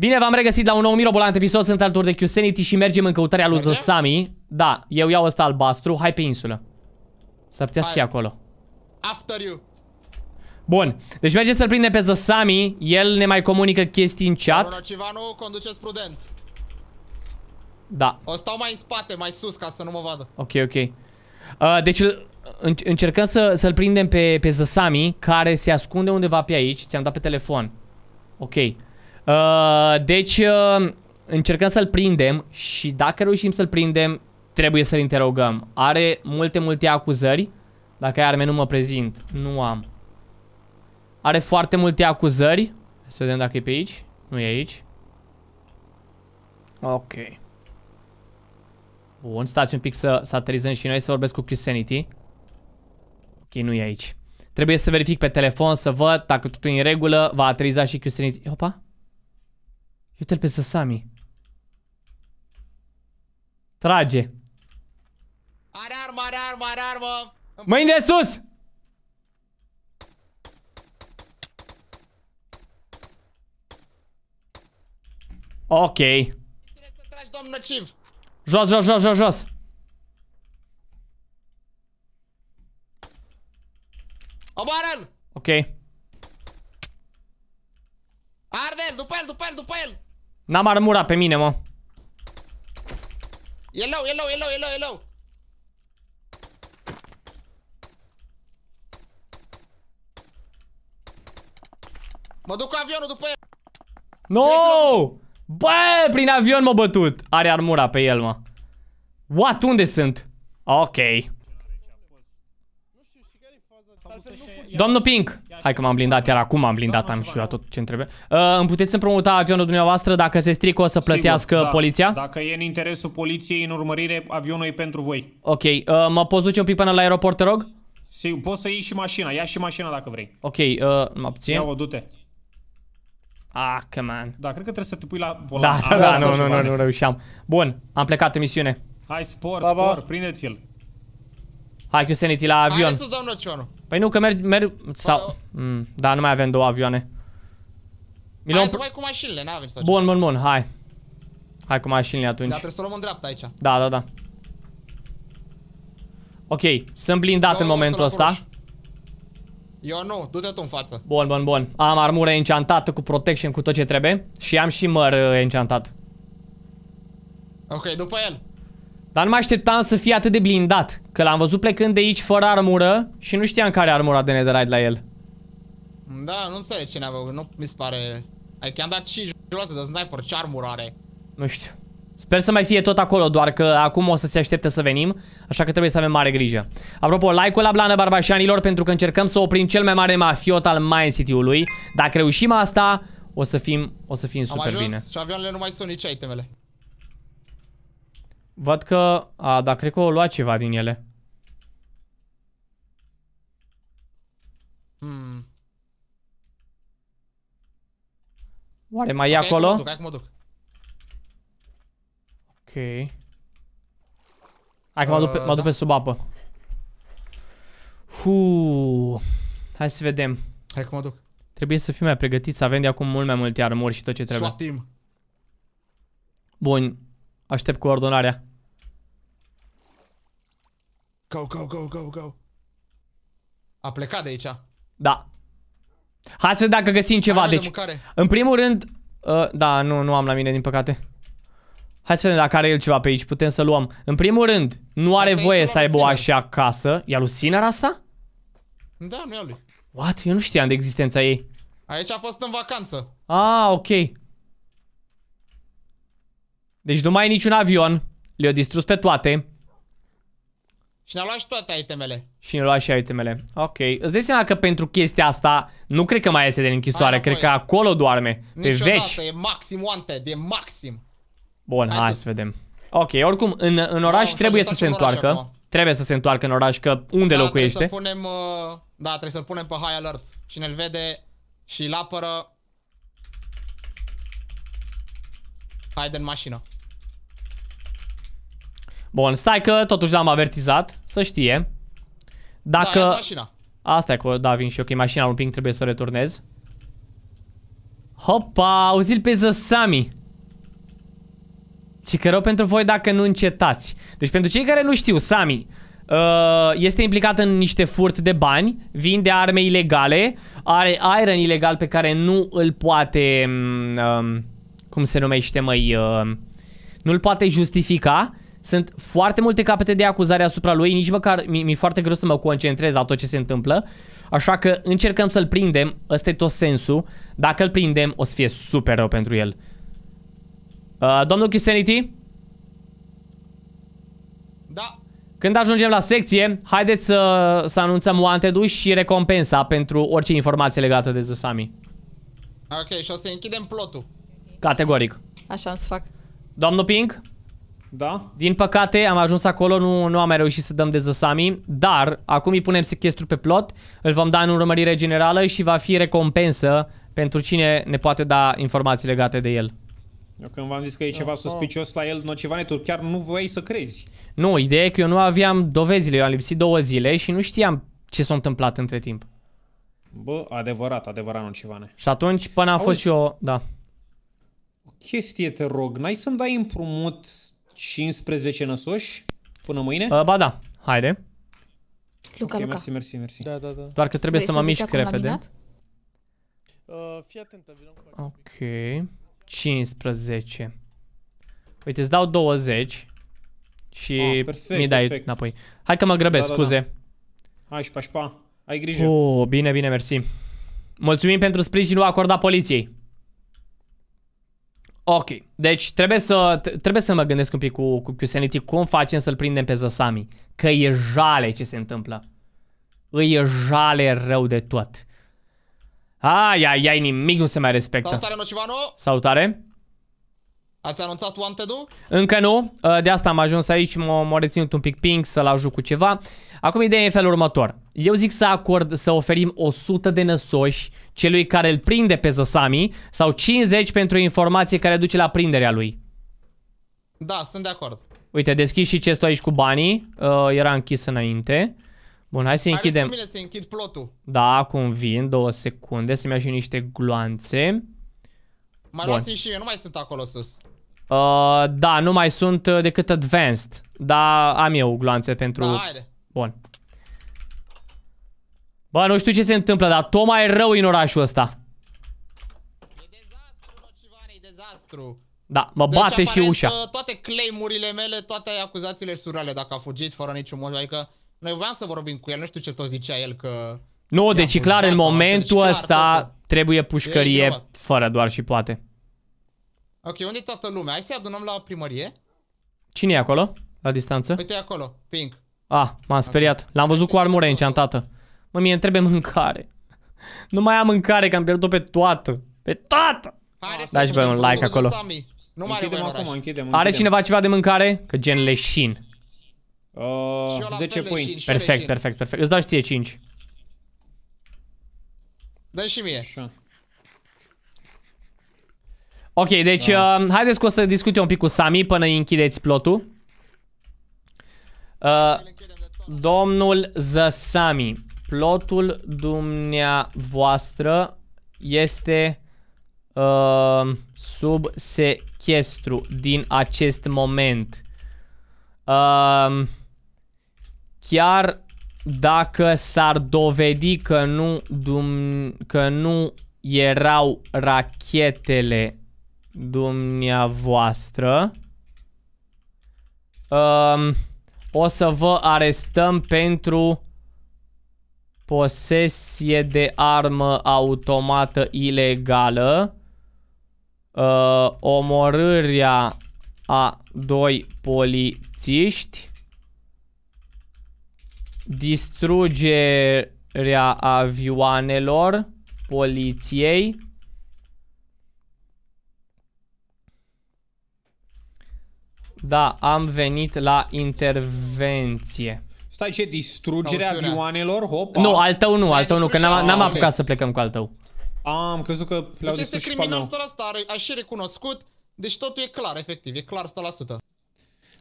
Bine, v-am regăsit la un nou mirobolant episod, sunt alături de Q-Sanity și mergem în căutarea lui Zosami. Da, eu iau ăsta albastru, hai pe insulă. S-ar putea să fie acolo. After you. Bun, deci mergem să-l prindem pe Zosami, el ne mai comunică chestii în chat. Civanu, conduceți prudent. Da. O stau mai în spate, mai sus, ca să nu mă vadă. Ok, ok. Uh, deci încercăm să-l să prindem pe, pe Zosami, care se ascunde undeva pe aici, ți-am dat pe telefon. Ok. Uh, deci, uh, încercăm să-l prindem și dacă reușim să-l prindem, trebuie să-l interogăm. Are multe, multe acuzări. Dacă ai arme, nu mă prezint. Nu am. Are foarte multe acuzări. Să vedem dacă e pe aici. Nu e aici. Ok. Bun, stați un pic să, să aterizăm și noi, să vorbesc cu Sanity. Ok, nu e aici. Trebuie să verific pe telefon, să văd dacă totul e în regulă. Va ateriza și Sanity. Opa. Ju trebuie să Sami. Trage. Are armă, are armă, are armă. Mâinile sus! Ok. Tragi, domn nociv. Jos, jos, jos, jos, jos. Omoară-l! Ok. Arde-l, după el, după el, după el! N-am armura pe mine, mă. E low, e low, e low, e low, e low. Mă duc cu avionul după el. No! Bă, prin avion m-a bătut. Are armura pe el, mă. What? Unde sunt? Ok. Domnul Pink! Hai că m-am blindat, iar acum m-am blindat, am și eu tot ce trebuie. Uh, îmi puteți promuta avionul dumneavoastră? Dacă se strică, o să plătească Sigur, da. poliția? Dacă e în interesul poliției, în urmărire, avionul e pentru voi. Ok, uh, mă poți duce un pic până la aeroport, te rog? Sigur, poți să iei și mașina, ia și mașina dacă vrei. Ok, uh, mă abțin. Ia-o, du-te. Ah, come on. Da, cred că trebuie să te pui la da, volan. Da, da, da, nu, nu, nu, nu reușeam. Bun, am plecat în misiune. Hai, spor, spor, prindeți-l. Hai cu Sanity la avion. Hai să dau nocionul. Păi nu, că merg... merg sau... Mm, da, nu mai avem două avioane. hai, luăm... cu mașinile, n-avem sau Bun, bun, bun, hai. Hai cu mașinile atunci. Da, trebuie să o luăm în dreapta aici. Da, da, da. Ok, sunt blindat în momentul ăsta. Eu nu, du-te tu în față. Bun, bun, bun. Am armură enchantată cu protection, cu tot ce trebuie. Și am și măr uh, enchantat. Ok, după el. Dar nu mă așteptam să fie atât de blindat. Că l-am văzut plecând de aici fără armură și nu știam care armura de netherite la el. Da, nu înțeleg cine a văzut, nu mi se pare... Adică i-am dat 5 jolose de sniper, ce armură are? Nu știu. Sper să mai fie tot acolo, doar că acum o să se aștepte să venim, așa că trebuie să avem mare grijă. Apropo, like-ul la Blană Barbașanilor pentru că încercăm să oprim cel mai mare mafiot al Mind City-ului. Dacă reușim asta, o să fim, o să fim super ajuns, bine. și avioanele nu mai sunt nici itemele. Văd că... A, dar cred că o lua ceva din ele. Hmm. Oare mai okay, e acolo? Hai mă duc, hai că mă duc. Ok. Hai că uh, mă duc pe, mă da. duc uh, pe sub apă. Huu. Hai să vedem. Hai că mă duc. Trebuie să fim mai pregătiți, să avem de acum mult mai multe armuri și tot ce trebuie. SWAT Bun. Aștept coordonarea. Go, go, go, go, go. A plecat de aici. Da. Hai să vedem dacă găsim ceva. Haine deci, de în primul rând... Uh, da, nu, nu am la mine, din păcate. Hai să vedem dacă are el ceva pe aici. Putem să luăm. În primul rând, nu are asta voie să aibă o așa acasă. E lui asta? Da, nu e lui. What? Eu nu știam de existența ei. Aici a fost în vacanță. Ah, ok. Deci nu mai e niciun avion. Le-a distrus pe toate. Și ne-a luat și toate itemele. Și ne-a luat și itemele. Ok. Îți dai seama că pentru chestia asta nu cred că mai este din închisoare. cred că acolo doarme. Niciodată, pe veci. e maxim wanted. E maxim. Bun, hai, hai să... vedem. Ok, oricum, în, în oraș da, trebuie să se întoarcă. Acum. Trebuie să se întoarcă în oraș, că unde da, locuiește? Trebuie să punem, uh, da, trebuie să punem pe high alert. Cine îl vede și îl apără, haide în mașină. Bun, stai că totuși l-am avertizat, să știe. Dacă... Da, Asta e cu, da, vin și eu, că e mașina un pic, trebuie să o returnez. Hopa, auzi pe Zasami. Și că rău pentru voi dacă nu încetați. Deci pentru cei care nu știu, Sami uh, este implicat în niște furt de bani, vinde arme ilegale, are iron ilegal pe care nu îl poate, mm, um, cum se numește mai, uh, nu îl poate justifica sunt foarte multe capete de acuzare asupra lui, nici măcar mi-e mi foarte greu să mă concentrez la tot ce se întâmplă. Așa că încercăm să-l prindem, ăsta e tot sensul. Dacă îl prindem, o să fie super rău pentru el. Uh, domnul Christianity? Da. Când ajungem la secție, haideți să, să anunțăm wanted și recompensa pentru orice informație legată de Zasami. Ok, și o să închidem plotul. Categoric. Așa am să fac. Domnul Pink? Da? Din păcate am ajuns acolo, nu, nu am mai reușit să dăm de zăsami, dar acum îi punem sequestru pe plot, îl vom da în urmărire generală și va fi recompensă pentru cine ne poate da informații legate de el. Eu când v-am zis că e ceva Aha. suspicios la el, Nocivane, tu chiar nu voiai să crezi. Nu, ideea e că eu nu aveam dovezile, eu am lipsit două zile și nu știam ce s-a întâmplat între timp. Bă, adevărat, adevărat, Nocivane. Și atunci, până a fost și eu, da. O chestie, te rog, n-ai să-mi dai împrumut 15 năsoși până mâine? Uh, ba da, haide. Luca, okay, Luca. Mersi, mersi, mersi. Da, da, da. Doar că trebuie Vrei să mă mișc repede. Uh, fii atentă, vină Ok. 15. Uite, îți dau 20 și ah, perfect, mi dai perfect. înapoi. Hai că mă grăbesc, da, da, da. scuze. Da. Hai și pa, și pa. Ai grijă. Oh, bine, bine, mersi. Mulțumim pentru sprijinul acordat poliției. Ok, deci trebuie să, trebuie să mă gândesc un pic cu, cu Q-Sanity cum facem să-l prindem pe Zasami. Că e jale ce se întâmplă. Îi e jale rău de tot. Ai, ai, ai, nimic nu se mai respectă. Salutare, Nocivano! Salutare! Ați anunțat Wanted-ul? Încă nu, uh, de asta am ajuns aici, m a reținut un pic ping să-l ajut cu ceva. Acum ideea e în felul următor. Eu zic să acord să oferim 100 de năsoși celui care îl prinde pe Zasami sau 50 pentru informație care duce la prinderea lui. Da, sunt de acord. Uite, deschis și chestul aici cu banii, uh, era închis înainte. Bun, hai să închidem. Hai mine să închid plotul. Da, acum vin, două secunde, să-mi și niște gloanțe. Mai luați și eu, nu mai sunt acolo sus. Uh, da, nu mai sunt uh, decât advanced. Da, am eu gloanțe pentru... Da, haide. Bun. Bă, nu știu ce se întâmplă, dar tot mai rău în orașul ăsta. E dezastru, Civane, e dezastru. Da, mă deci, bate și ușa. Uh, toate claimurile mele, toate acuzațiile surale, dacă a fugit fără niciun mod, adică noi vreau să vorbim cu el, nu știu ce tot zicea el că... Nu, deci clar, în deci momentul ăsta deci, trebuie pușcărie fără doar și poate. Ok, unde e toată lumea? Hai să-i adunăm la primărie. Cine e acolo? La distanță? Păi Uite e acolo, pink. Ah, m-am speriat. Okay. L-am văzut cu armura enchantată. Mă, mie îmi trebuie mâncare. Nu mai am mâncare, că am pierdut o pe toată. Pe toată! Ah, Dați pe un like acolo. Nu mai închidem acum, închidem, închidem. Are cineva ceva de mâncare? Că gen leșin. Uh, 10 pâini. Perfect, perfect, perfect. Îți dau și ție 5. Dă și mie. Așa. Ok, deci da. uh, haideți că o să discut un pic cu Sami până îi închideți plotul. Uh, domnul Zasami, plotul dumneavoastră este uh, sub sechestru din acest moment. Uh, chiar dacă s-ar dovedi că nu, dum, că nu erau rachetele dumneavoastră. Um, o să vă arestăm pentru posesie de armă automată ilegală, uh, omorârea a doi polițiști, distrugerea avioanelor poliției, Da, am venit la intervenție. Stai ce, distrugerea Cauțiunea. avioanelor? Hopa. Nu, al tău nu, al tău nu, că n-am apucat să plecăm cu al tău. Am crezut că deci le-au Deci este criminal ăsta, a și recunoscut, deci totul e clar, efectiv, e clar 100%.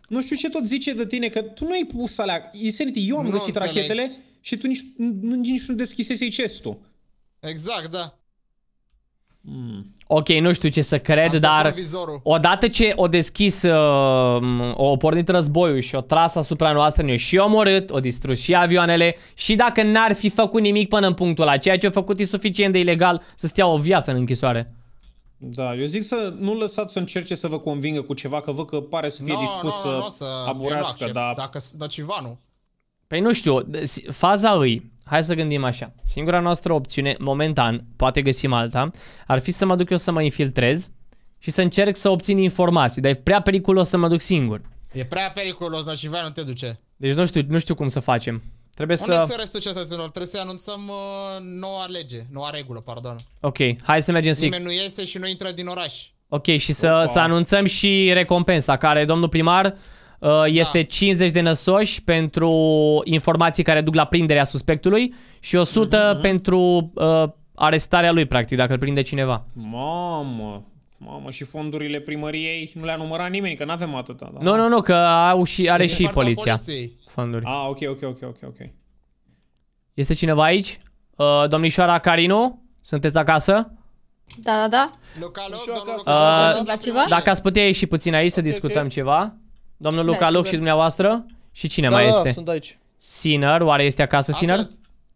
Nu știu ce tot zice de tine, că tu nu ai pus alea. Insanity, eu am nu găsit înțeleg. rachetele și tu nici, nici nu deschisesei chest -ul. Exact, da. Mm. Ok, nu știu ce să cred, Asta dar odată ce o deschis, uh, o pornit războiul și o tras asupra noastră, ne-o și omorât, o distrus și avioanele și dacă n-ar fi făcut nimic până în punctul ăla, ceea ce a făcut e suficient de ilegal să stea o viață în închisoare. Da, eu zic să nu lăsați să încerce să vă convingă cu ceva, că vă că pare să fie no, dispus no, no, no, să, să aburească, dar... Dacă, dar ceva nu. Păi nu știu, faza îi, Hai să gândim așa. Singura noastră opțiune, momentan, poate găsim alta, ar fi să mă duc eu să mă infiltrez și să încerc să obțin informații, dar e prea periculos să mă duc singur. E prea periculos, și nu te duce. Deci nu știu, nu știu cum să facem. Trebuie Unde să... Unde restul cetățenilor? Trebuie să anunțăm uh, noua lege, noua regulă, pardon. Ok, hai să mergem Nimeni nu iese și nu intră din oraș. Ok, și să, să anunțăm și recompensa, care domnul primar Uh, este da. 50 de năsoși pentru informații care duc la prinderea suspectului și 100 mm-hmm. pentru uh, arestarea lui, practic, dacă îl prinde cineva. Mamă! Mamă, și fondurile primăriei nu le-a numărat nimeni, că n-avem atâta. Da? Nu, nu, nu, că au și, are e și poliția fonduri. Ah, ok, ok, ok, ok, ok. Este cineva aici? Uh, domnișoara Carinu, sunteți acasă? Da, da, da. Local, uh, la ceva? Dacă ați putea ieși puțin aici să discutăm okay. ceva. Domnul da, Luca da, Luc și dumneavoastră? Și cine da, mai da, este? Da, sunt aici. Sinner, oare este acasă Sinner?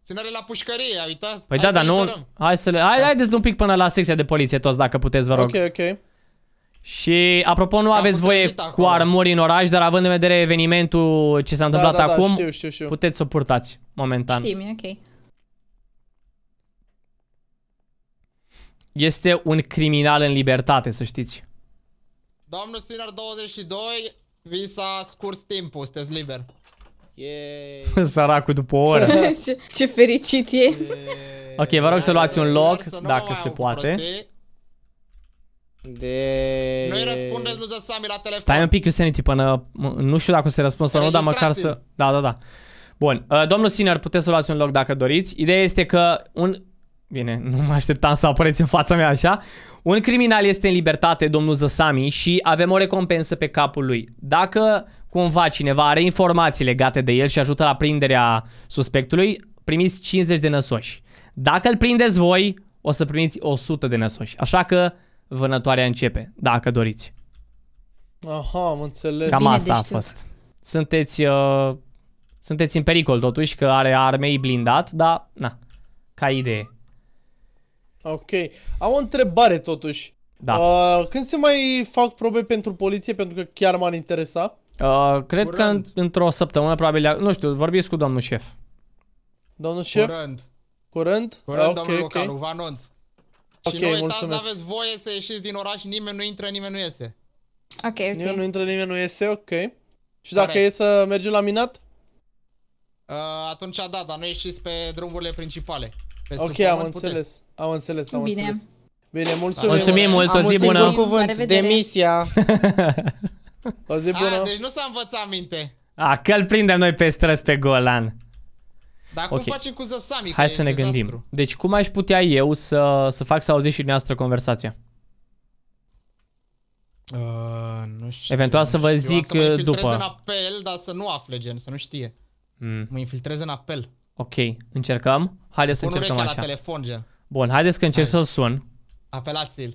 Sinner e la pușcărie, a uitat. Păi hai da, dar nu... Hai să le... Hai, da. haideți un pic până la secția de poliție toți, dacă puteți, vă rog. Ok, ok. Și, apropo, nu aveți voie cu armuri în oraș, dar având în vedere evenimentul ce s-a da, întâmplat da, da, acum, da, știu, știu, știu. puteți să o purtați momentan. Știm, ok. Este un criminal în libertate, să știți. Domnul Sinner 22 vi s-a scurs timpul, sunteți liber. Yeah. Săracul după o oră. ce, ce fericit e. Ok, vă rog să luați un loc, dacă se poate. De... Nu-i răspundeți lui Sami la telefon. Stai un pic, Yosemite, până... Nu știu dacă o să răspund sau nu, dar măcar să... Da, da, da. Bun. Uh, domnul Siner, puteți să luați un loc dacă doriți. Ideea este că un bine, nu mă așteptam să apăreți în fața mea așa. Un criminal este în libertate, domnul Zăsami, și avem o recompensă pe capul lui. Dacă cumva cineva are informații legate de el și ajută la prinderea suspectului, primiți 50 de năsoși. Dacă îl prindeți voi, o să primiți 100 de năsoși. Așa că vânătoarea începe, dacă doriți. Aha, am înțeles. Cam Bine asta a fost. Sunteți, uh, sunteți în pericol totuși că are armei blindat, dar na, ca idee. Ok. Am o întrebare totuși. Da. Uh, când se mai fac probe pentru poliție? Pentru că chiar m-ar interesa. Uh, cred Curând. că într-o săptămână, probabil, nu știu, vorbiți cu domnul șef. Domnul șef? Curând. Curând? Curând, uh, okay, domnul okay. vă anunț. Ok, și nu uitați, aveți voie să ieșiți din oraș, nimeni nu intră, nimeni nu iese. Ok, ok. Nimeni nu intră, nimeni nu iese, ok. Și dacă Corect. e să mergem la minat? Uh, atunci da, dar nu ieșiți pe drumurile principale ok, am înțeles. Am înțeles, am Bine. înțeles. Bine, mulțumim. Mulțumim mult, o zi bună. Am cuvânt, demisia. o zi bună. A, deci nu s-a învățat minte. A, că îl prindem noi pe străzi pe Golan. Dar okay. facem cu Zasami? Hai să ne dezastru. gândim. Deci cum aș putea eu să, să fac să auzi și dumneavoastră conversația? Uh, nu știu, Eventual să vă știu, zic să mă după. Să în apel, dar să nu afle gen, să nu știe. Mm. Mă infiltrez în apel. Ok, încercăm. Haideți să încercăm așa. la telefon, gen. Bun, haideți că încerc Hai. să-l sun. Apelați-l.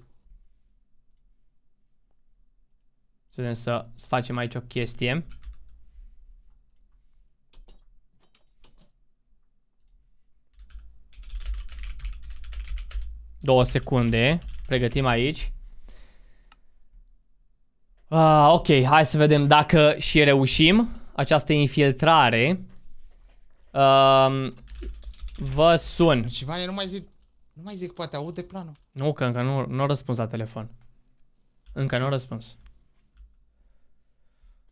Să vedem să, să facem aici o chestie. Două secunde. Pregătim aici. Uh, ok, hai să vedem dacă și reușim această infiltrare. Uh, vă sun. Și Vane, nu mai zic, nu mai zic, poate aude planul. Nu, că încă nu, nu a răspuns la telefon. Încă nu a răspuns.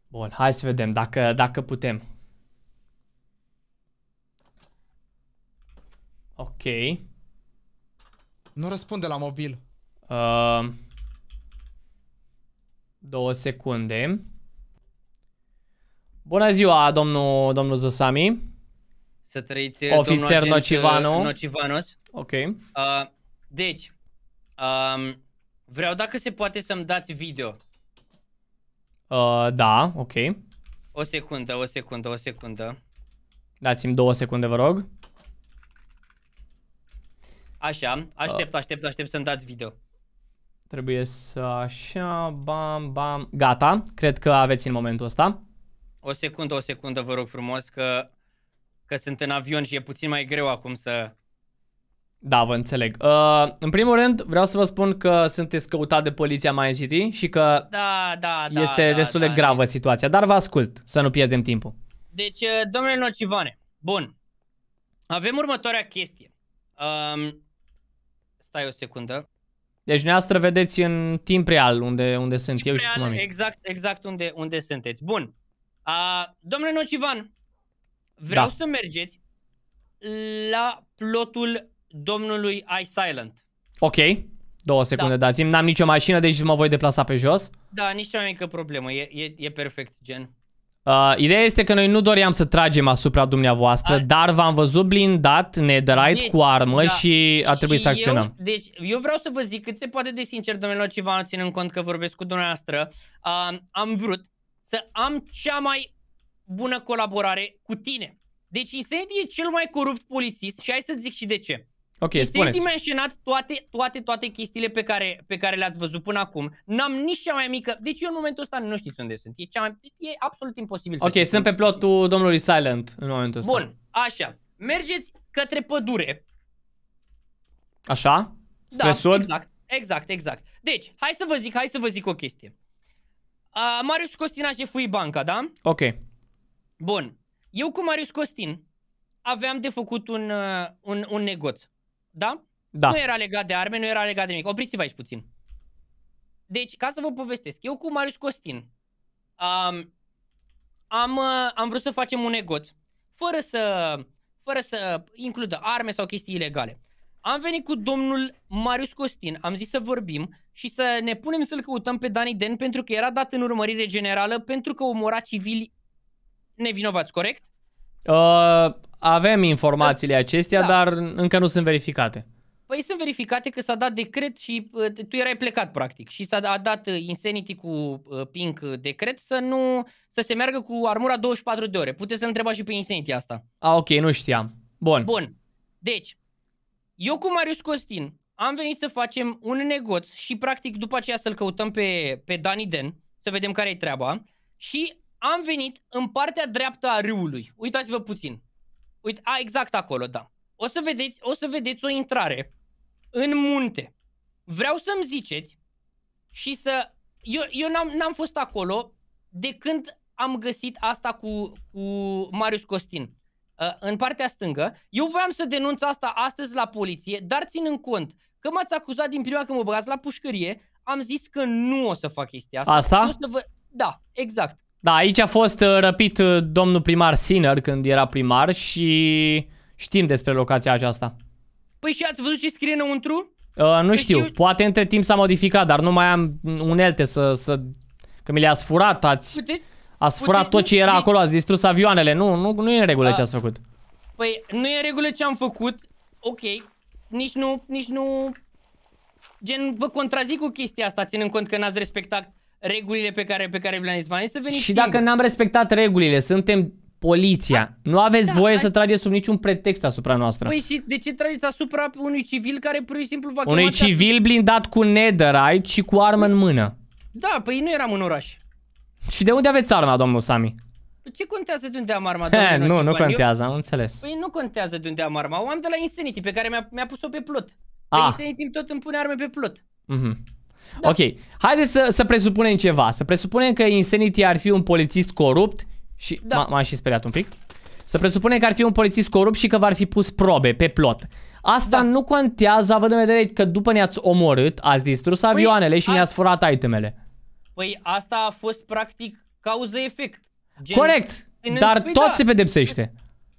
Bun, hai să vedem dacă, dacă putem. Ok. Nu răspunde la mobil. Uh, două secunde. Bună ziua, domnul, domnul Zăsami. Să trăiți uh, Ofițer Nocivano. Nocivanos. Uh, ok. Uh, deci, um, vreau dacă se poate să-mi dați video. Uh, da, ok. O secundă, o secundă, o secundă. Dați-mi două secunde, vă rog. Așa, aștept, uh. aștept, aștept să-mi dați video. Trebuie să așa, bam, bam. Gata, cred că aveți în momentul ăsta. O secundă, o secundă, vă rog frumos, că că sunt în avion și e puțin mai greu acum să... Da, vă înțeleg. Uh, în primul rând, vreau să vă spun că sunteți căutat de poliția mai City și că da, da, da, este da, destul da, de gravă da. situația, dar vă ascult să nu pierdem timpul. Deci, uh, domnule Nocivane, bun, avem următoarea chestie. Um, stai o secundă. Deci dumneavoastră vedeți în timp real unde, unde sunt timp eu real, și cum am Exact, exact unde, unde sunteți. Bun. uh, domnule Nocivan, Vreau da. să mergeți la plotul domnului I Silent. Ok. Două secunde, da. dați-mi. N-am nicio mașină, deci mă voi deplasa pe jos. Da, nici cea mai mică problemă. E, e, e perfect, gen. Uh, ideea este că noi nu doream să tragem asupra dumneavoastră, a... dar v-am văzut blindat, nederait deci, cu armă da. și a trebuit și să acționăm. Eu, deci, eu vreau să vă zic cât se poate de sincer, domnilor, ceva în cont că vorbesc cu dumneavoastră. Uh, am vrut să am cea mai bună colaborare cu tine. Deci Incendi e cel mai corupt polițist și hai să zic și de ce. Ok, Incendi spuneți. mi-a înșenat toate, toate, toate chestiile pe care, pe care le-ați văzut până acum. N-am nici cea mai mică... Deci eu în momentul ăsta nu știți unde sunt. E, cea mai, e absolut imposibil Ok, să sunt pe plotul domnului Silent în momentul ăsta. Bun, așa. Mergeți către pădure. Așa? Spre da, sud? exact. Exact, exact. Deci, hai să vă zic, hai să vă zic o chestie. Uh, Marius Costina șefui banca, da? Ok. Bun. Eu cu Marius Costin aveam de făcut un, uh, un, un negoț. Da? Da. Nu era legat de arme, nu era legat de nimic. Opriți-vă aici puțin. Deci, ca să vă povestesc, eu cu Marius Costin um, am, uh, am vrut să facem un negoț fără să, fără să includă arme sau chestii ilegale. Am venit cu domnul Marius Costin, am zis să vorbim și să ne punem să-l căutăm pe Dani Den pentru că era dat în urmărire generală pentru că omora civili nevinovați, corect? Uh, avem informațiile da. acestea, da. dar încă nu sunt verificate. Păi sunt verificate că s-a dat decret și uh, tu erai plecat practic și s-a a dat uh, Insanity cu uh, Pink uh, decret să nu să se meargă cu armura 24 de ore. Puteți să întrebați și pe Insanity asta. A, ok, nu știam. Bun. Bun. Deci, eu cu Marius Costin am venit să facem un negoț și practic după aceea să-l căutăm pe, pe Dani Den, să vedem care e treaba și am venit în partea dreaptă a râului. Uitați-vă puțin. Uite, a, exact acolo, da. O să vedeți, o să vedeți o intrare în munte. Vreau să-mi ziceți și să... Eu, eu n-am, n-am fost acolo de când am găsit asta cu, cu Marius Costin. Uh, în partea stângă. Eu voiam să denunț asta astăzi la poliție, dar în cont că m-ați acuzat din prima că mă băgați la pușcărie, am zis că nu o să fac chestia asta. Asta? O să vă... Da, exact. Da, aici a fost uh, răpit uh, domnul primar Sinner când era primar și știm despre locația aceasta. Păi și ați văzut ce scrie înăuntru? Uh, nu păi știu, eu... poate între timp s-a modificat, dar nu mai am unelte să... să... Că mi le-ați furat, ați... Puteți? Ați furat Puteți? tot ce era acolo, ați distrus avioanele, nu, nu, nu e în regulă uh, ce ați făcut. Păi, nu e în regulă ce am făcut, ok, nici nu, nici nu... Gen, vă contrazic cu chestia asta, ținând cont că n-ați respectat regulile pe care, pe care le-am zis. V-am zis să veniți Și singur. dacă n-am respectat regulile, suntem poliția. Nu aveți da, voie ai... să adică- trageți sub niciun pretext asupra noastră. Păi și de ce trageți asupra unui civil care pur și simplu va Unui civil blindat cu netherite și cu armă în mână. Da, păi nu eram în oraș. Și de unde aveți arma, domnul Sami? Păi ce contează de unde am arma? He, nu, nu contează, Eu... am înțeles. Păi nu contează de unde am arma. O am de la Insanity, pe care mi-a mi, pus-o pe plot. Ah. Insanity tot îmi pune arme pe plot. Mhm. Mm da. Ok, haideți să, să presupunem ceva. Să presupunem că Insanity ar fi un polițist corupt și da. m-am și speriat un pic. Să presupunem că ar fi un polițist corupt și că v-ar fi pus probe pe plot. Asta da. nu contează, având în vedere că după ne-ați omorât, ați distrus păi, avioanele și a... ne-ați furat itemele. Păi asta a fost practic cauză-efect. Gen... Corect, Gen... Păi dar păi tot da. se pedepsește.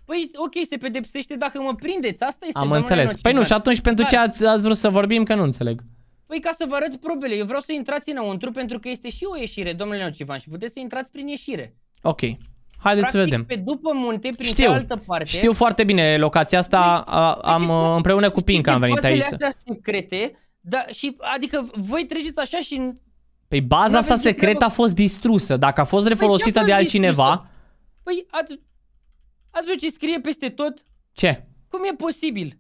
Păi ok, se pedepsește dacă mă prindeți, asta este. Am înțeles. Păi nu, și atunci pentru ce ați, ați vrut să vorbim, că nu înțeleg. Păi ca să vă arăt probele, eu vreau să intrați înăuntru pentru că este și o ieșire, domnule Nocivan, și puteți să intrați prin ieșire. Ok. Haideți Practic, să vedem. pe după munte, prin știu, altă parte. Știu foarte bine locația asta, păi, a, am și, uh, împreună cu Pinca am venit aici. Astea secrete, da, și adică voi treceți așa și... Păi baza asta secretă a fost distrusă, dacă a fost păi, refolosită păi, a fost de altcineva... Păi ați, ați văzut ce scrie peste tot? Ce? Cum e posibil?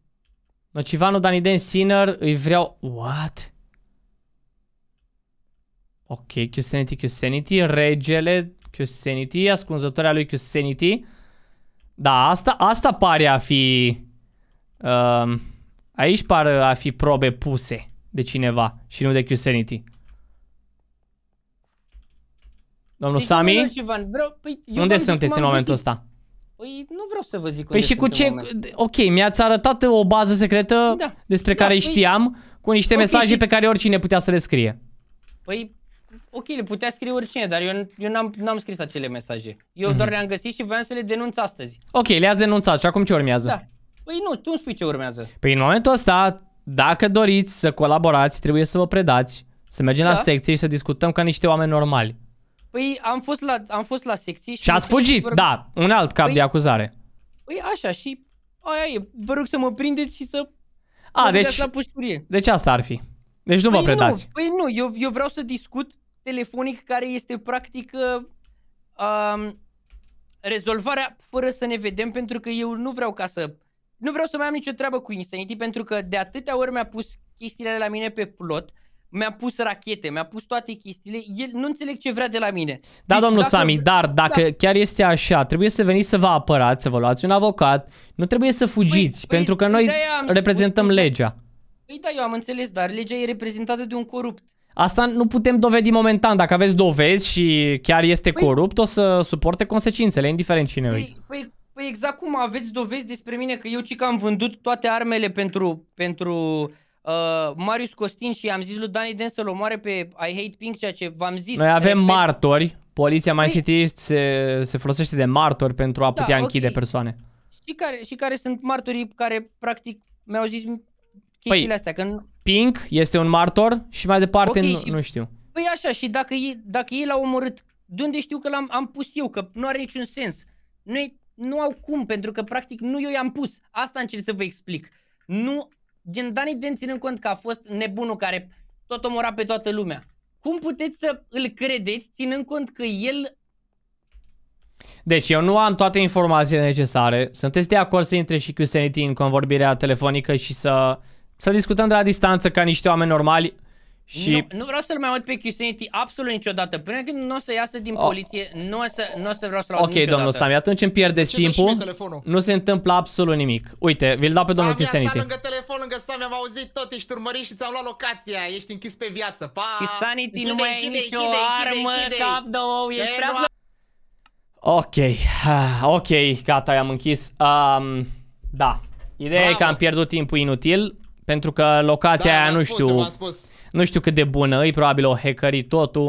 Nocivanu, Daniden, Sinner, îi vreau... What? Ok, Q-Sanity, Q-Sanity, regele Q-Sanity, ascunzătoarea lui Q-Sanity. Da, asta, asta pare a fi... Um, aici par a fi probe puse de cineva și nu de Q-Sanity. Domnul deci, Sami? vreau, păi, unde sunteți în momentul ăsta? Păi nu vreau să vă zic Păi și cu ce... Ok, mi-ați arătat o bază secretă da. despre da, care păi... știam, cu niște okay, mesaje și... pe care oricine putea să le scrie. Păi ok, le putea scrie oricine, dar eu, eu n-am, n-am scris acele mesaje. Eu mm-hmm. doar le-am găsit și vreau să le denunț astăzi. Ok, le-ați denunțat și acum ce urmează? Da. Păi nu, tu îmi spui ce urmează. Păi în momentul ăsta, dacă doriți să colaborați, trebuie să vă predați, să mergem da. la secție și să discutăm ca niște oameni normali. Păi am fost la, am fost la secție și... Și ați fugit, vorbe... da, un alt cap păi, de acuzare. Păi așa și... Aia e, vă rog să mă prindeți și să... A, deci... La Deci asta ar fi. Deci nu păi vă predați. Nu, păi nu, eu, eu vreau să discut telefonic care este practic uh, um, rezolvarea fără să ne vedem pentru că eu nu vreau ca să... Nu vreau să mai am nicio treabă cu Insanity pentru că de atâtea ori mi-a pus chestiile la mine pe plot mi-a pus rachete, mi-a pus toate chestiile, el nu înțeleg ce vrea de la mine. Da, deci, domnul dacă... Sami, dar dacă da. chiar este așa, trebuie să veniți să vă apărați, să vă luați un avocat, nu trebuie să fugiți, păi, păi pentru păi, că noi reprezentăm spus, legea. Păi da, eu am înțeles, dar legea e reprezentată de un corupt. Asta nu putem dovedi momentan. Dacă aveți dovezi și chiar este păi, corupt, o să suporte consecințele, indiferent cine păi, e. Păi, păi exact cum aveți dovezi despre mine că eu ci că am vândut toate armele pentru, pentru uh, Marius Costin și am zis lui Dani Den să-l omoare pe I Hate Pink, ceea ce v-am zis. Noi avem repet. martori. Poliția mai păi- City se, se folosește de martori pentru a da, putea da, închide okay. persoane. Și care, și care sunt martorii care practic mi-au zis Păi, chestiile păi, astea. Când... Pink este un martor și mai departe okay, nu, și... nu știu. Păi așa, și dacă ei, dacă ei l-au omorât, de unde știu că l-am am pus eu? Că nu are niciun sens. e, nu au cum, pentru că practic nu eu i-am pus. Asta încerc să vă explic. Nu, gen Dani Den ținând cont că a fost nebunul care tot omora pe toată lumea. Cum puteți să îl credeți ținând cont că el... Deci eu nu am toate informațiile necesare. Sunteți de acord să intre și cu Sanity în convorbirea telefonică și să să discutăm de la distanță ca niște oameni normali și... Nu, nu vreau să-l mai aud pe Chiuseniti absolut niciodată. Până când nu o să iasă din poliție, oh. nu o să, nu o să vreau să-l aud Ok, niciodată. domnul Sami, atunci îmi pierdeți Ce timpul. Nu se întâmplă absolut nimic. Uite, vi-l dau pe domnul Chiuseniti. Am stat lângă telefon, lângă Sami, am auzit tot, ești urmărit și ți-am luat locația. Ești închis pe viață. Pa! Chiuseniti, nu mai e nicio armă, cap de ou, ești prea... Ok, ok, gata, i-am închis. Um, da, ideea Bravo. e că am pierdut timpul inutil. Pentru că locația da, aia, nu spus, știu, spus. nu știu cât de bună e, probabil o hackeri totul.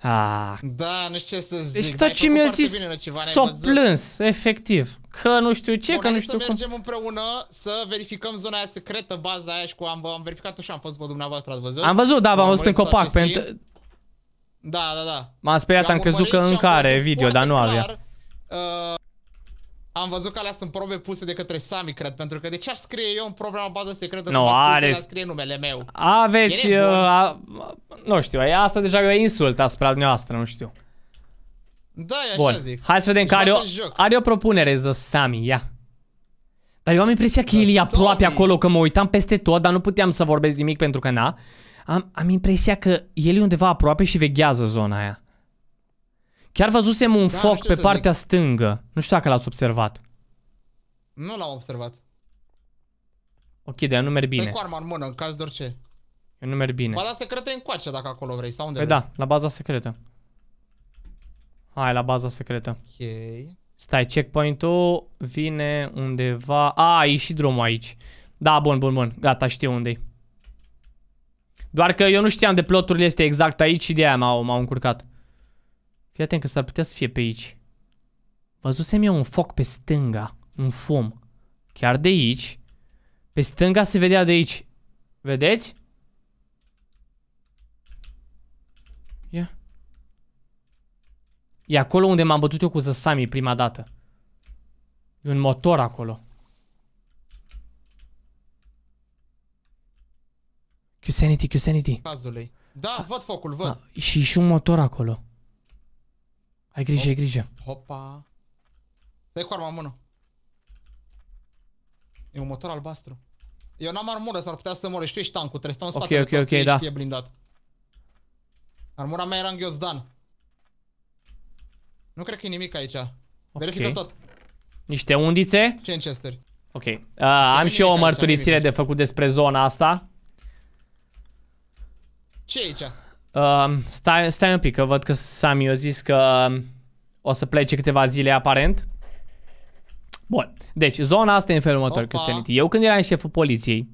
Ah. Da, nu știu ce să zic. Deci tot ce mi-a zis s-a plâns, efectiv. Că nu știu ce, Bun, că nu știu să cum. mergem împreună să verificăm zona aia secretă, baza aia și cu am, am verificat-o și am fost pe dumneavoastră, ați văzut? Am văzut, da, v-am văzut în copac. Pentru... Da, da, da. M-am speriat, am crezut că în care video, dar nu clar, avea. Uh, am văzut că alea sunt probe puse de către Sami, cred, pentru că de ce aș scrie eu în problema bază secretă no, cum are... scrie numele meu? Aveți, uh, a, nu știu, e asta deja e insult asupra dumneavoastră, nu știu. Da, e așa Bun. zic. Hai să vedem că are o, are o propunere, ză Sami, ia. Dar eu am impresia că el e aproape acolo, că mă uitam peste tot, dar nu puteam să vorbesc nimic pentru că na. Am, am impresia că el e undeva aproape și veghează zona aia. Chiar văzusem un da, foc pe partea zic. stângă. Nu știu dacă l-ați observat. Nu l-am observat. Ok, de nu merg bine. Pe cu arma în mână, în caz de orice. Eu nu merg bine. Baza da, secretă e încoace dacă acolo vrei sau unde păi vrei. da, la baza secretă. Hai, la baza secretă. Ok. Stai, checkpoint-ul vine undeva... A, e și drumul aici. Da, bun, bun, bun. Gata, știu unde -i. Doar că eu nu știam de ploturile este exact aici și de aia m-au încurcat. Fii atent că s-ar putea să fie pe aici. Văzusem eu un foc pe stânga, un fum. Chiar de aici. Pe stânga se vedea de aici. Vedeți? Ia. E acolo unde m-am bătut eu cu Zasami prima dată. E un motor acolo. Q-Sanity, Q-Sanity. Da, văd focul, văd. A, ah, și și un motor acolo. Ai grijă, Hop. ai grijă. Hopa. Stai cu arma în mână. E un motor albastru. Eu n-am armură, s-ar putea să mor. Știi, ești tankul. trebuie să stau în spatele okay, okay, okay, da. e blindat. Armura mea era în ghiozdan. Nu cred că e nimic aici. Okay. Verifică tot. Niște undițe? Winchester. Ok. Uh, am și eu o mărturisire aici, de făcut despre zona asta. Ce e aici? Uh, stai, stai un pic, că văd că Sami a zis că um, o să plece câteva zile aparent. Bun, deci zona asta e în felul următor, că Eu când eram șeful poliției,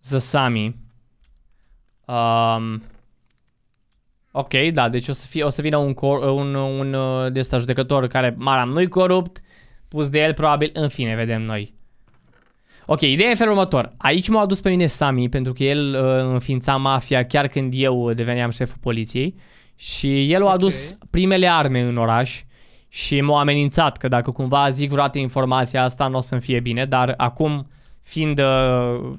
Sami, um, ok, da, deci o să, fie, o să vină un, cor, un, un, un uh, de judecător care, maram, nu-i corupt, pus de el probabil, în fine, vedem noi. Ok, ideea e felul următor. Aici m-a adus pe mine Sami pentru că el uh, înființa mafia chiar când eu deveneam șeful poliției și el okay. a adus primele arme în oraș și m-a amenințat că dacă cumva zic vreodată informația asta nu o să-mi fie bine, dar acum fiind, uh,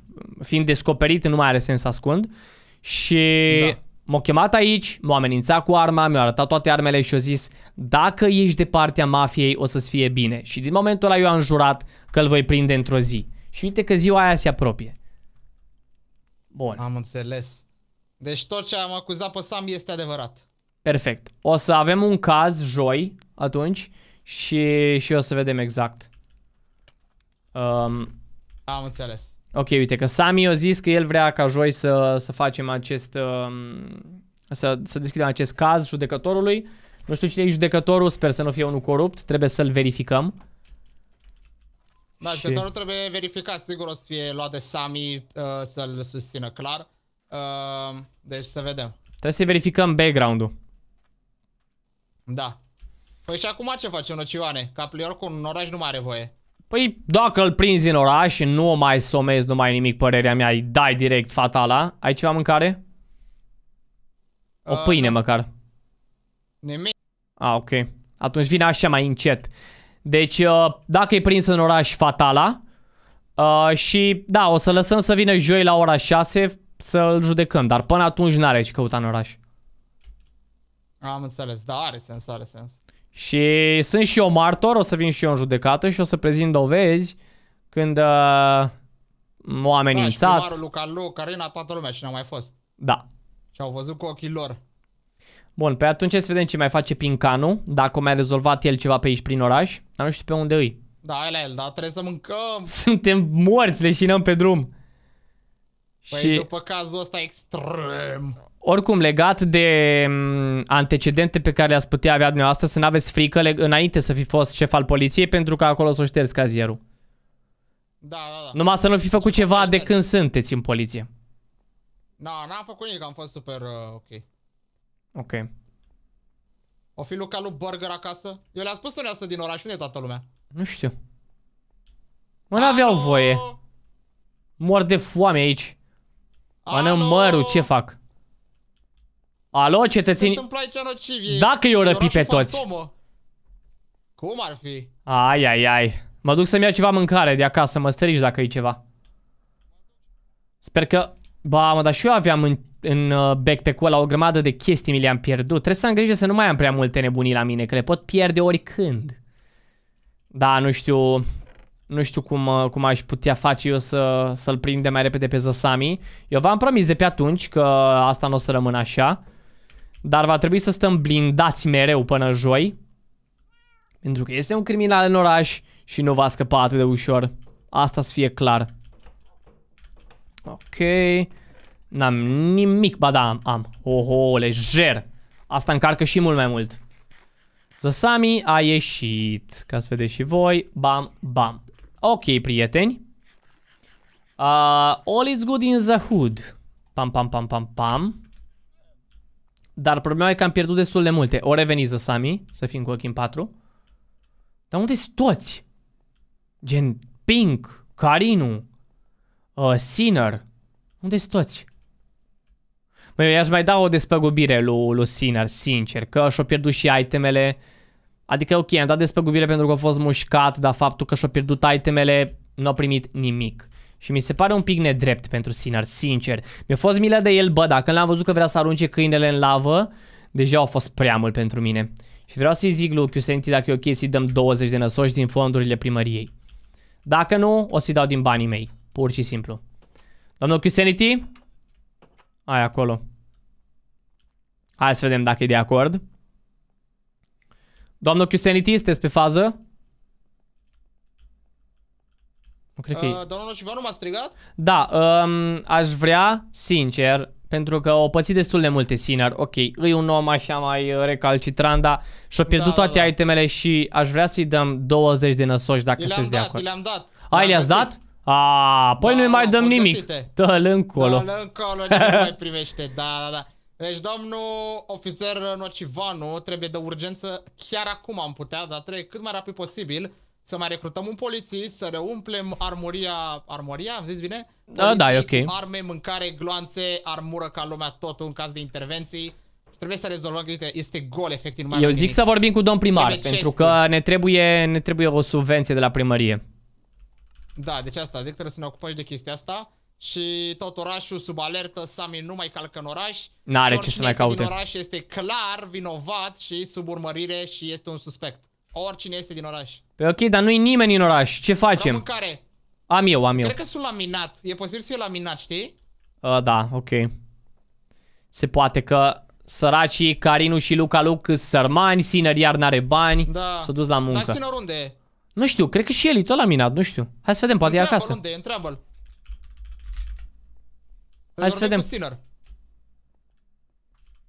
fiind descoperit nu mai are sens să ascund și da. m-a chemat aici, m-a amenințat cu arma, mi-a arătat toate armele și a zis dacă ești de partea mafiei o să-ți fie bine și din momentul ăla eu am jurat că îl voi prinde într-o zi. Și uite că ziua aia se apropie. Bun. Am înțeles. Deci tot ce am acuzat pe Sam este adevărat. Perfect. O să avem un caz joi atunci și, și o să vedem exact. Um, am înțeles. Ok, uite că Sami a zis că el vrea ca joi să, să facem acest... Um, să, să deschidem acest caz judecătorului. Nu știu cine e judecătorul, sper să nu fie unul corupt, trebuie să-l verificăm. Da, și... nu trebuie verificat, sigur o să fie luat de Sami uh, să-l susțină clar. Uh, deci să vedem. Trebuie să verificăm background-ul. Da. Păi și acum ce facem, Nocioane? Ca plior cu un oraș nu mai are voie. Păi dacă îl prinzi în oraș și nu o mai somezi, nu mai nimic, părerea mea, îi dai direct fatala. Ai ceva mâncare? O uh, pâine măcar. Nimic. A, ah, ok. Atunci vine așa mai încet. Deci, uh, dacă e prins în oraș, fatala. Uh, și, da, o să lăsăm să vină joi la ora 6 să-l judecăm. Dar până atunci n-are ce căuta în oraș. Am înțeles, da, are sens, are sens. Și sunt și eu martor, o să vin și eu în judecată și o să prezint dovezi când m uh, o amenințat. Da, și primarul Luca Lu, Carina, toată lumea și n-a mai fost. Da. Și au văzut cu ochii lor. Bun, pe atunci să vedem ce mai face Pincanu, dacă mai rezolvat el ceva pe aici prin oraș, dar nu știu pe unde îi. Da, el, el, da, trebuie să mâncăm. Suntem morți, leșinăm pe drum. Păi și... după cazul ăsta extrem. Oricum, legat de mm, antecedente pe care le-ați putea avea dumneavoastră, să n-aveți frică înainte să fi fost șef al poliției, pentru că acolo s-o șterzi cazierul. Da, da, da. Numai să nu fi făcut Ce ceva de când sunteți în poliție. Da, n-am făcut nimic, am fost super uh, ok. Ok. O fi Luca lui Burger acasă? Eu le-am spus să ne iasă din oraș, unde e toată lumea? Nu știu. Mă, n-aveau voie. Mor de foame aici. Mănă măru, ce fac? Alo, cetățeni... Se întâmplă aici nociv, Dacă eu răpi pe toți. Cum ar fi? Ai, ai, ai. Mă duc să-mi iau ceva mâncare de acasă, mă strici dacă e ceva. Sper că Ba, mă, dar și eu aveam în, în uh, backpack-ul ăla o grămadă de chestii mi le-am pierdut. Trebuie să am grijă să nu mai am prea multe nebunii la mine, că le pot pierde oricând. Da, nu știu... Nu știu cum, uh, cum aș putea face eu să, să-l prind de mai repede pe Zasami. Eu v-am promis de pe atunci că asta nu o să rămână așa. Dar va trebui să stăm blindați mereu până joi. Pentru că este un criminal în oraș și nu va scăpa atât de ușor. Asta să fie clar. Ok. N-am nimic, ba da, am, am. Oho, lejer. Asta încarcă și mult mai mult. Zasami a ieșit. Ca să vedeți și voi. Bam, bam. Ok, prieteni. Uh, all is good in the hood. Pam, pam, pam, pam, pam. Dar problema e că am pierdut destul de multe. O reveni Zasami să fim cu ochii în patru. Dar unde sunt toți? Gen Pink, Carinu, uh, Sinner. Unde sunt toți? Măi, eu i-aș mai da o despăgubire lui, lui Sinner, sincer, că și-o pierdut și itemele. Adică, ok, am dat despăgubire pentru că a fost mușcat, dar faptul că și-o pierdut itemele, nu a primit nimic. Și mi se pare un pic nedrept pentru Sinner, sincer. Mi-a fost milă de el, bă, dacă l-am văzut că vrea să arunce câinele în lavă, deja a fost prea mult pentru mine. Și vreau să-i zic lui Chiusenti dacă e ok să-i dăm 20 de năsoși din fondurile primăriei. Dacă nu, o să-i dau din banii mei, pur și simplu. Domnul Chiusenti, ai acolo. Hai să vedem dacă e de acord. Domnul Chiusenity, sunteți pe fază? Nu cred că e. Uh, domnul Doamna nu m-a strigat? Da, um, aș vrea, sincer, pentru că o pățit destul de multe sinar. ok, e un om așa mai uh, recalcitrant, dar și-a da, pierdut da, toate da, da. itemele și aș vrea să-i dăm 20 de năsoși dacă sunteți de acord. le-am dat, le-am dat. Ai, le-ați dat? A, păi da, nu-i mai da, dăm nimic. Dă-l încolo. Dă-l încolo, nu mai primește, da, da, da. Deci domnul ofițer Nocivanu trebuie de urgență chiar acum am putea, dar trebuie cât mai rapid posibil să mai recrutăm un polițist, să reumplem umplem armoria, armoria, am zis bine? Poliții, da, da, e ok. Arme, mâncare, gloanțe, armură ca lumea totul în caz de intervenții. trebuie să rezolvăm că uite, este gol efectiv. Nu mai Eu zic nimic. să vorbim cu domn primar, pentru că ne trebuie, ne trebuie o subvenție de la primărie. Da, deci asta, deci trebuie să ne ocupăm și de chestia asta. Și tot orașul sub alertă, Sami nu mai calcă în oraș. N-are ce să mai caute. Din oraș este clar vinovat și sub urmărire și este un suspect. Oricine este din oraș. Pe păi ok, dar nu-i nimeni în oraș. Ce facem? care? Am eu, am eu. Cred că sunt laminat. E posibil să fie laminat, știi? Uh, da, ok. Se poate că săracii Carinu și Luca Luc sunt sărmani, Siner iar n-are bani, da. s-au dus la muncă. Dar Siner unde nu știu, cred că și el e tot la minat, nu știu. Hai să vedem, poate e acasă. Unde e? Întreabă-l. Hai să vedem.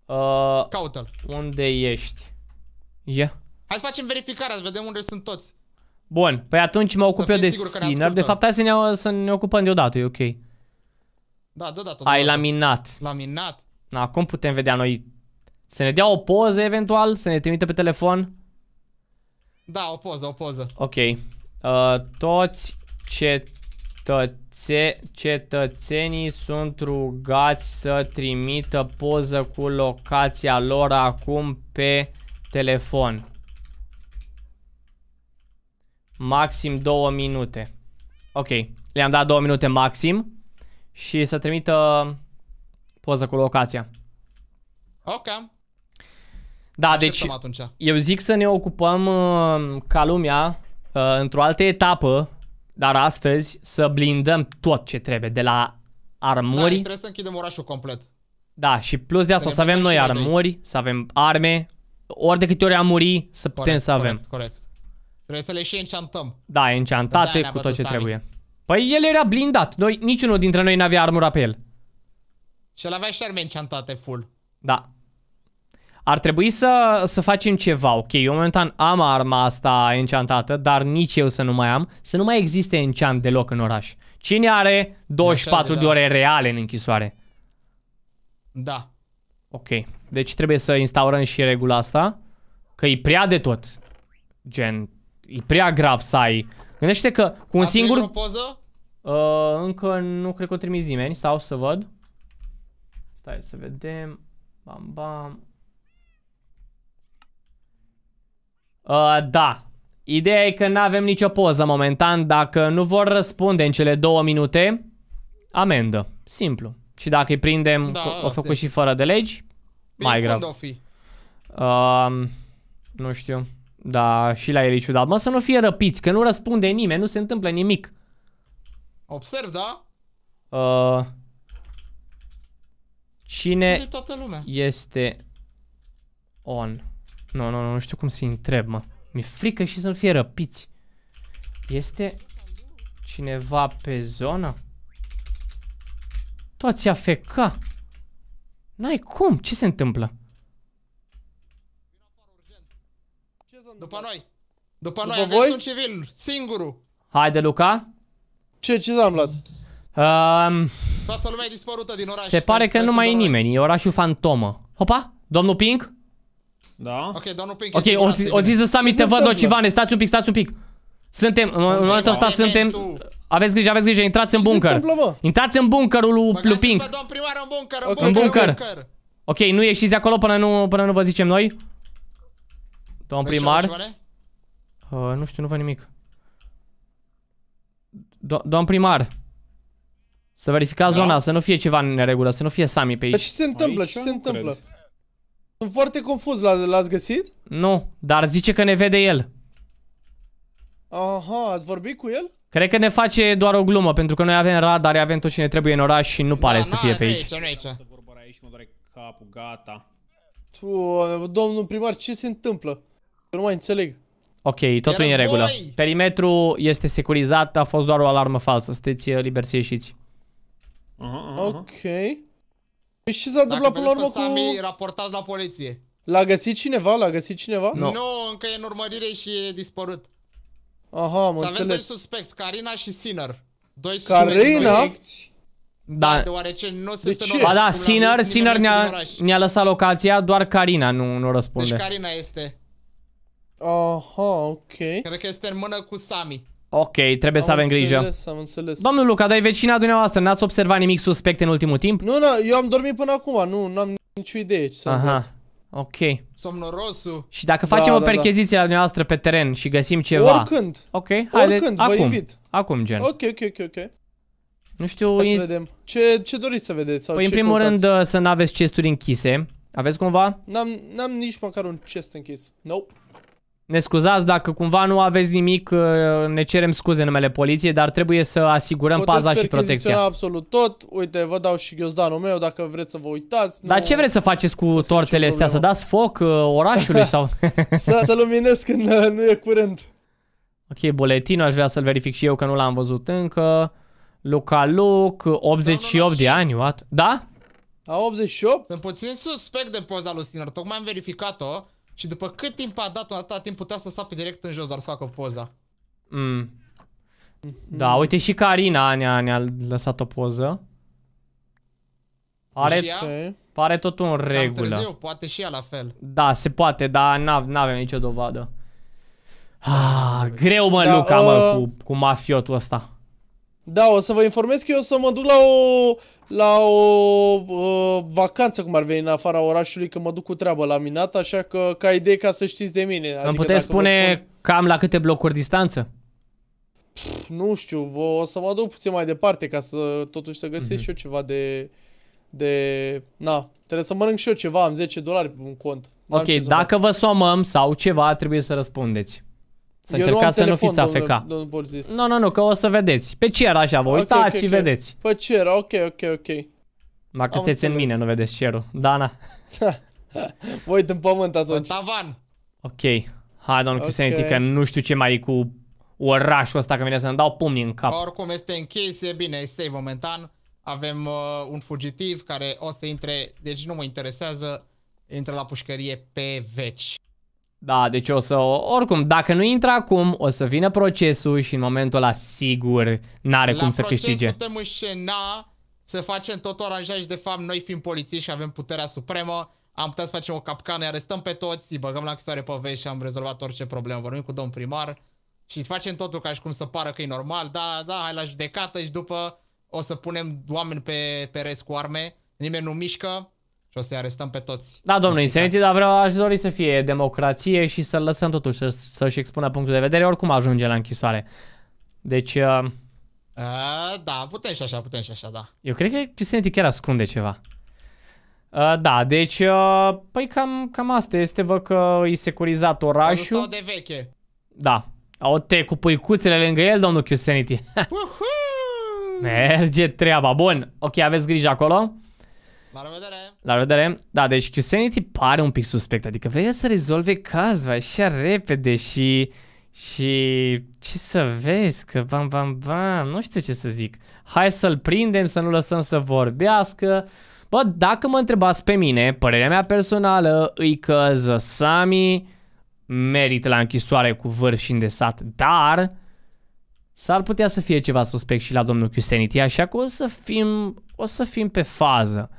Uh, Caută-l. Unde ești? Ia. Hai să facem verificarea, să vedem unde sunt toți. Bun, păi atunci mă ocup eu de Sinner. De fapt, hai să ne, ocupăm deodată, e ok. Da, deodată. Ai deodată. laminat. Laminat. Na, acum putem vedea noi. Să ne dea o poză eventual, să ne trimită pe telefon. Da, o poză, o poză. Ok. Uh, toți cetățe, cetățenii sunt rugați să trimită poză cu locația lor acum pe telefon. Maxim 2 minute. Ok, le-am dat 2 minute maxim și să trimită poză cu locația. Ok. Da, Așteptăm deci atunci. eu zic să ne ocupăm uh, ca lumea uh, într-o altă etapă, dar astăzi să blindăm tot ce trebuie, de la da, armuri. Da, trebuie să închidem orașul complet. Da, și plus de asta să, avem noi armuri, să avem arme, ori de câte ori am muri, să putem corect, să avem. Corect, corect. Trebuie să le și enchantăm. Da, enchantate da, cu tot ce Sami. trebuie. Păi el era blindat, noi, niciunul dintre noi n-avea armura pe el. Și el avea arme enchantate full. Da. Ar trebui să, să facem ceva, ok? Eu momentan am arma asta enchantată, dar nici eu să nu mai am. Să nu mai existe enchant deloc în oraș. Cine are 24 de ore da. reale în închisoare? Da. Ok. Deci trebuie să instaurăm și regula asta. Că e prea de tot. Gen, e prea grav să ai... Gândește că cu un singur... o poză? Uh, încă nu cred că o trimis nimeni. Stau să văd. Stai să vedem. Bam, bam. Uh, da. Ideea e că nu avem nicio poză momentan. Dacă nu vor răspunde în cele două minute, amendă. Simplu. Și dacă îi prindem, da, o făcut și fără de legi, Bine, mai grav. Fi? Uh, nu știu. Da, și la el e ciudat. Mă, să nu fie răpiți, că nu răspunde nimeni, nu se întâmplă nimic. Observ, da? Uh, cine toată lumea. este on? Nu, no, nu, no, nu, nu știu cum să-i întreb, mă. Mi-e frică și să-l fie răpiți. Este cineva pe zona? Toți afeca. N-ai cum, ce se întâmplă? După noi. După, După noi, voi? un civil, singurul. Haide, Luca. Ce, ce s-a întâmplat? Um, Toată lumea e dispărută din oraș. Se pare că nu mai e nimeni, e orașul fantomă. Hopa, domnul Pink? Da. Ok, domnul Pink. Ok, o, zi, o zi să Sami, te văd, Ocivane, stați un pic, stați un pic. Suntem, în momentul da. ăsta suntem... Aveți grijă, aveți grijă, intrați în bunker. Intrați în bunkerul lui, Pink. Domn primar în bunker, în bunker. Ok, nu ieșiți de acolo până nu, până nu vă zicem noi. Domn primar. Uh, nu știu, nu văd nimic. Do domn primar. Să verificați da. zona, să nu fie ceva în neregulă, să nu fie Sami pe aici. Dar ce se întâmplă? Aici ce se întâmplă? Cred. Sunt foarte confuz, l-ați găsit? Nu, dar zice că ne vede el. Aha, ați vorbit cu el? Cred că ne face doar o glumă, pentru că noi avem radar, avem tot ce ne trebuie în oraș și nu da, pare da, să fie pe aici. nu aici, aici. gata. Tu, domnul primar, ce se întâmplă? Eu nu mai înțeleg. Ok, totul e în regulă. Perimetru este securizat, a fost doar o alarmă falsă. Sunteți uh, liberi să ieșiți. Uh -huh, uh -huh. Ok. Păi și s-a întâmplat până la urmă cu... Sami, raportați la poliție. L-a găsit cineva? L-a găsit cineva? Nu. No. no, încă e în urmărire și e dispărut. Aha, am înțeles. avem doi suspecți, Carina și Sinner. Doi Carina? Da, da, deoarece nu de sunt ce? Ba da, Sinner, Sinner ne-a ne lăsat locația, doar Carina nu, nu răspunde. Deci Carina este. Aha, ok. Cred că este în mână cu Sami. Ok, trebuie am să avem înțeles, grijă. Am înțeles. Domnul Luca, dar e vecina dumneavoastră, n-ați observat nimic suspect în ultimul timp? Nu, nu, eu am dormit până acum, nu, n-am nicio idee ce să Aha. Ok. Somnorosul. Și dacă facem da, o percheziție da, da. la dumneavoastră pe teren și găsim ceva... Oricând. Ok, haide, Oricând, acum. Vă invit. Acum, gen. Ok, ok, ok, ok. Nu știu... Hai să vedem. Ce, ce doriți să vedeți? Sau păi, în primul căutați? rând, să n-aveți chesturi închise. Aveți cumva? N-am nici măcar un chest închis. Nope. Ne scuzați dacă cumva nu aveți nimic, uh, ne cerem scuze în numele poliției, dar trebuie să asigurăm Puteți paza și protecția. absolut tot. Uite, vă dau și ghiozdanul meu dacă vreți să vă uitați. Dar nu... ce vreți să faceți cu torțele astea? Să dați foc uh, orașului sau? să, să luminesc când uh, nu e curent. Ok, buletinul aș vrea să-l verific și eu că nu l-am văzut încă. Luca Luc, 88 da, de ani, what? Da? A 88? Sunt puțin suspect de poza lui Stiner, tocmai am verificat-o. Și după cât timp a dat o atâta timp putea să sape direct în jos doar să facă poza. Mm. Da, uite și Carina ne-a ne lăsat o poză. Pare, pare tot în regulă. Târziu, poate și ea la fel. Da, se poate, dar n-avem nicio dovadă. Ah, greu mă, da, Luca, uh... mă, ă, cu, cu mafiotul ăsta. Da, o să vă informez că eu o să mă duc la o, la o uh, vacanță, cum ar veni, în afara orașului, că mă duc cu treabă la minat, așa că ca idee ca să știți de mine. Adică Îmi puteți spune spun... cam la câte blocuri distanță? Pff, nu știu, o să mă duc puțin mai departe ca să totuși să găsesc mm-hmm. și eu ceva de... de... na, trebuie să mănânc și eu ceva, am 10 dolari pe un cont. Ok, dacă vă somăm sau ceva, trebuie să răspundeți. Să Eu încercați să telefon, nu fiți AFK. Nu, nu, nu, că o să vedeți. Pe cer așa, vă uitați okay, okay, și okay. vedeți. Pe cer, ok, ok, ok. Dacă Am sunteți în mine, nu vedeți cerul. Dana. Vă uit în pământ atunci. În tavan. Ok. Hai, domnul okay. okay. că nu știu ce mai e cu orașul ăsta, că vine să-mi dau pumnii în cap. Oricum, este închis, e bine, este save momentan. Avem uh, un fugitiv care o să intre, deci nu mă interesează, intră la pușcărie pe veci. Da, deci o să, oricum, dacă nu intră acum, o să vină procesul și în momentul ăla sigur n-are cum să câștige. La proces putem înșena să facem tot oranjaj, de fapt noi fim polițiști și avem puterea supremă, am putea să facem o capcană, îi arestăm pe toți, îi băgăm la chisoare pe vei și am rezolvat orice problemă. Vorbim cu domn primar și facem totul ca și cum să pară că e normal, da, da, hai la judecată și după o să punem oameni pe pereți cu arme, nimeni nu mișcă, o să-i arestăm pe toți. Da, domnule Insanity, dar vreau, aș dori să fie democrație și să-l lăsăm totuși să, și expună punctul de vedere, oricum ajunge la închisoare. Deci... Uh... Uh, da, putem și așa, putem și așa, da. Eu cred că Insanity chiar ascunde ceva. Uh, da, deci, uh, păi cam, cam asta este, vă că e securizat orașul. de veche. Da. Au te cu puicuțele lângă el, domnul Q-Sanity. Merge treaba. Bun. Ok, aveți grijă acolo. La revedere! La revedere! Da, deci Qsanity pare un pic suspect, adică vrea să rezolve cazul așa repede și... Și ce să vezi că bam bam bam, nu știu ce să zic. Hai să-l prindem, să nu lăsăm să vorbească. Bă, dacă mă întrebați pe mine, părerea mea personală îi că Zăsami merită la închisoare cu vârf și îndesat, dar s-ar putea să fie ceva suspect și la domnul q așa că o să fim, o să fim pe fază.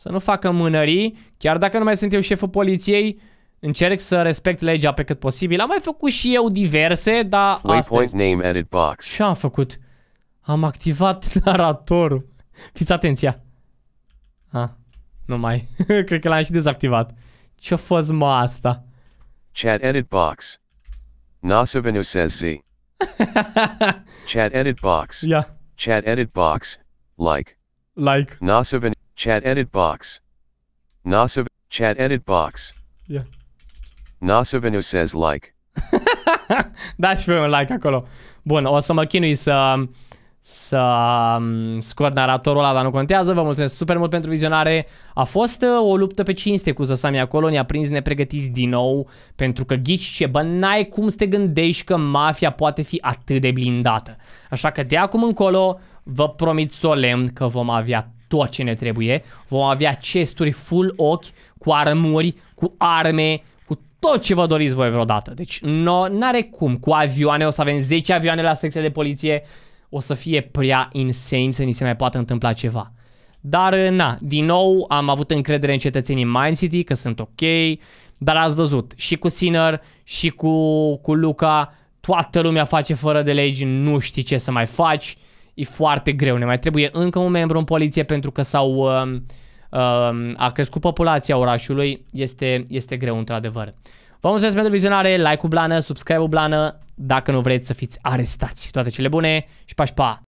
Să nu facă mânării, chiar dacă nu mai sunt eu șeful poliției, încerc să respect legea pe cât posibil. Am mai făcut și eu diverse, dar Waypoint name edit box. Ce am făcut? Am activat naratorul. Fiți atenția. Ah, nu mai. Cred că l-am și dezactivat. Ce-a fost mă asta? Chat edit box. Nasavinu says Z. Chat edit box. Yeah. Chat edit box. Like. Like. Nasavinu. Chat edit box. Nasav, chat edit box. Yeah. Nasavenu says like. Da, și un like acolo. Bun, o să mă chinui să, să um, scot naratorul ăla, dar nu contează. Vă mulțumesc super mult pentru vizionare. A fost uh, o luptă pe cinste cu zasamia acolo, ne-a prins nepregătiți din nou, pentru că ghici ce, bă, n-ai cum să te gândești că mafia poate fi atât de blindată. Așa că de acum încolo vă promit solemn că vom avea tot ce ne trebuie. Vom avea chesturi full ochi, cu armuri, cu arme, cu tot ce vă doriți voi vreodată. Deci nu no, are cum. Cu avioane o să avem 10 avioane la secția de poliție. O să fie prea insane să ni se mai poată întâmpla ceva. Dar, na, din nou am avut încredere în cetățenii Mind City că sunt ok, dar ați văzut, și cu Sinner, și cu, cu Luca, toată lumea face fără de legi, nu știi ce să mai faci e foarte greu. Ne mai trebuie încă un membru în poliție pentru că s-au... Uh, a crescut populația orașului, este, este greu într-adevăr. Vă mulțumesc pentru vizionare, like-ul blană, subscribe-ul blană, dacă nu vreți să fiți arestați. Toate cele bune și pa, și pa!